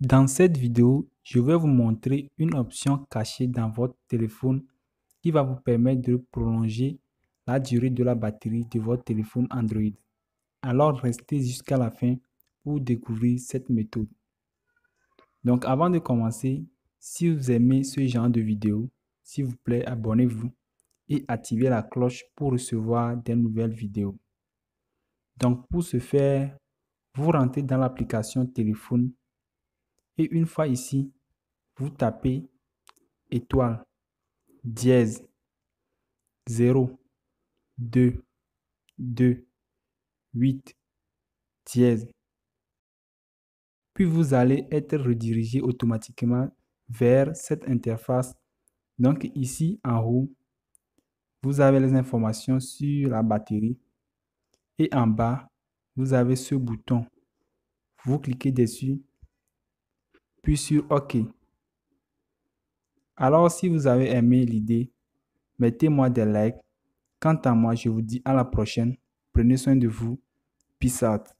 Dans cette vidéo, je vais vous montrer une option cachée dans votre téléphone qui va vous permettre de prolonger la durée de la batterie de votre téléphone Android. Alors restez jusqu'à la fin pour découvrir cette méthode. Donc avant de commencer, si vous aimez ce genre de vidéo, s'il vous plaît abonnez-vous et activez la cloche pour recevoir des nouvelles vidéos. Donc pour ce faire, vous rentrez dans l'application téléphone et une fois ici, vous tapez étoile, dièse, 0, 2, 2, 8, dièse. Puis vous allez être redirigé automatiquement vers cette interface. Donc ici en haut, vous avez les informations sur la batterie. Et en bas, vous avez ce bouton. Vous cliquez dessus puis sur OK. Alors si vous avez aimé l'idée, mettez-moi des likes. Quant à moi, je vous dis à la prochaine. Prenez soin de vous. Peace out.